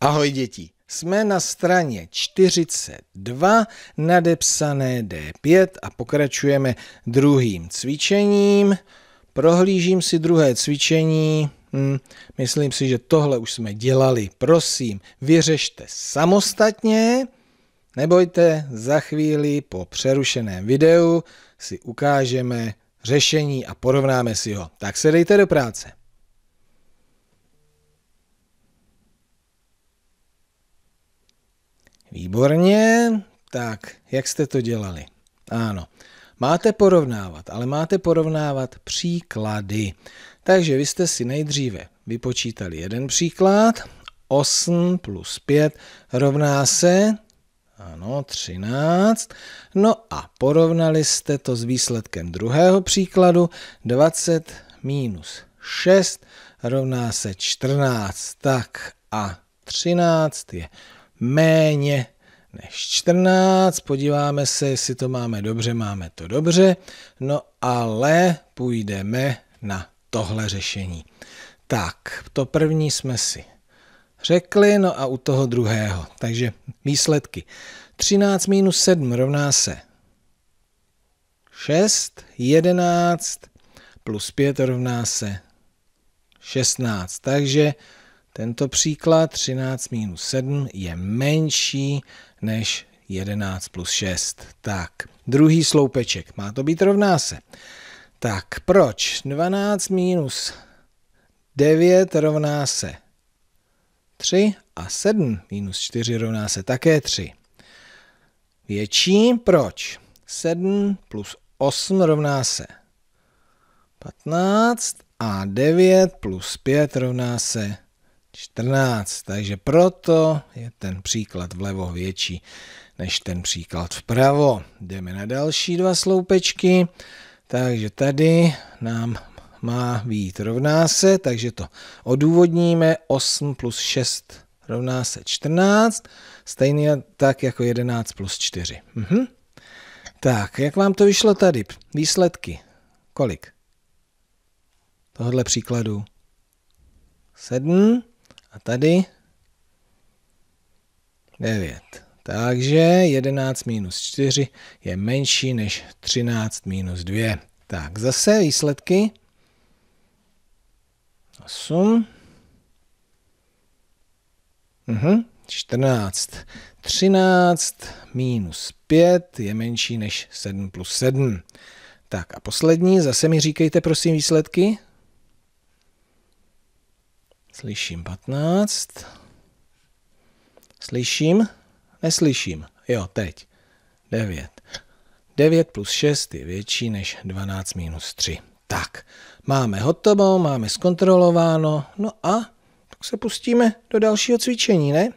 Ahoj děti, jsme na straně 42, nadepsané D5 a pokračujeme druhým cvičením. Prohlížím si druhé cvičení. Hmm, myslím si, že tohle už jsme dělali. Prosím, vyřešte samostatně. Nebojte, za chvíli po přerušeném videu si ukážeme řešení a porovnáme si ho. Tak se dejte do práce. Výborně, tak jak jste to dělali? Ano, máte porovnávat, ale máte porovnávat příklady. Takže vy jste si nejdříve vypočítali jeden příklad, 8 plus 5 rovná se, ano, 13. No a porovnali jste to s výsledkem druhého příkladu, 20 minus 6 rovná se 14. Tak a 13 je méně než 14. Podíváme se, jestli to máme dobře, máme to dobře. No ale půjdeme na tohle řešení. Tak, to první jsme si řekli, no a u toho druhého. Takže výsledky. 13 minus 7 rovná se 6, 11 plus 5 rovná se 16. Takže tento příklad 13 minus 7 je menší než 11 plus 6. Tak, druhý sloupeček. Má to být rovná se. Tak, proč? 12 minus 9 rovná se 3 a 7 minus 4 rovná se také 3. Větší, proč? 7 plus 8 rovná se 15 a 9 plus 5 rovná se 14. Takže proto je ten příklad vlevo větší než ten příklad vpravo. Jdeme na další dva sloupečky. Takže tady nám má být rovná se, takže to odůvodníme. 8 plus 6 rovná se 14, stejně tak jako 11 plus 4. Mhm. Tak, jak vám to vyšlo tady? Výsledky. Kolik? Tohle příkladu. 7. A tady 9. Takže 11 minus 4 je menší než 13 minus 2. Tak zase výsledky. 8. Mhm, 14. 13 minus 5 je menší než 7 plus 7. Tak a poslední, zase mi říkejte prosím výsledky. Slyším 15. Slyším? Neslyším. Jo, teď. 9. 9 plus 6 je větší než 12 minus 3. Tak, máme hotovo, máme zkontrolováno, no a tak se pustíme do dalšího cvičení, ne?